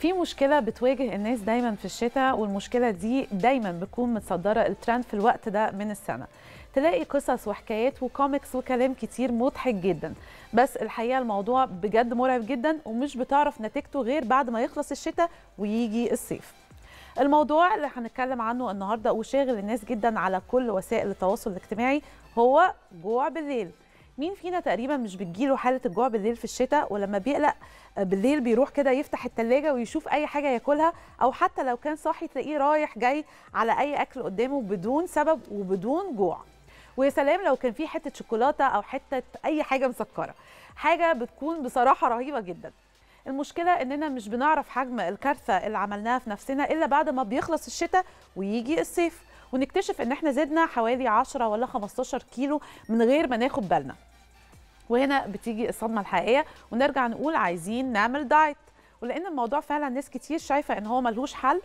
في مشكله بتواجه الناس دايما في الشتاء والمشكله دي دايما بتكون متصدره الترند في الوقت ده من السنه تلاقي قصص وحكايات وكوميكس وكلام كتير مضحك جدا بس الحقيقه الموضوع بجد مرعب جدا ومش بتعرف نتيجته غير بعد ما يخلص الشتاء ويجي الصيف الموضوع اللي هنتكلم عنه النهارده وشاغل الناس جدا على كل وسائل التواصل الاجتماعي هو جوع بالليل مين فينا تقريبا مش بتجيله حاله الجوع بالليل في الشتاء ولما بيقلق بالليل بيروح كده يفتح التلاجة ويشوف اي حاجه ياكلها او حتى لو كان صاحي تلاقيه رايح جاي على اي اكل قدامه بدون سبب وبدون جوع ويا سلام لو كان في حته شوكولاته او حته اي حاجه مسكره حاجه بتكون بصراحه رهيبه جدا المشكله اننا مش بنعرف حجم الكارثه اللي عملناها في نفسنا الا بعد ما بيخلص الشتاء ويجي الصيف ونكتشف ان احنا زدنا حوالي 10 ولا 15 كيلو من غير ما ناخد بالنا وهنا بتيجي الصدمه الحقيقيه ونرجع نقول عايزين نعمل دايت ولان الموضوع فعلا ناس كتير شايفه ان هو ملهوش حل